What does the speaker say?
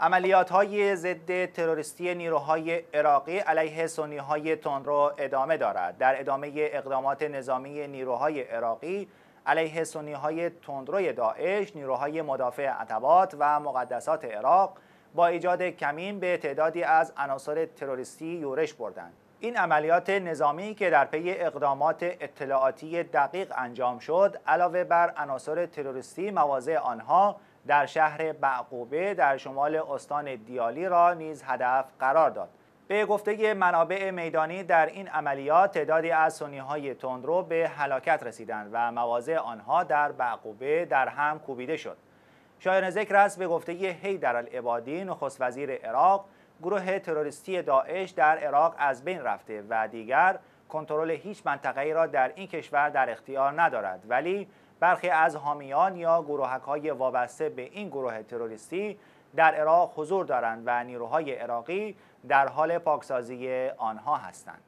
عملیات های ضد تروریستی نیروهای عراقی علیه سنی های تندرو ادامه دارد در ادامه اقدامات نظامی نیروهای عراقی علیه سنی های تندروی داعش نیروهای مدافع عتبات و مقدسات عراق با ایجاد کمین به تعدادی از عناصر تروریستی یورش بردند این عملیات نظامی که در پی اقدامات اطلاعاتی دقیق انجام شد علاوه بر عناصر تروریستی مواضع آنها در شهر بعقوبه در شمال استان دیالی را نیز هدف قرار داد به گفته منابع میدانی در این عملیات تعدادی از سنی های تندرو به هلاکت رسیدند و مواضع آنها در بعقوبه در هم کوبیده شد شایان ذکر است به گفته حیدر العبادی نخست وزیر عراق گروه تروریستی داعش در عراق از بین رفته و دیگر کنترل هیچ منطقه ای را در این کشور در اختیار ندارد ولی برخی از حامیان یا گروهک های وابسته به این گروه تروریستی در عراق حضور دارند و نیروهای عراقی در حال پاکسازی آنها هستند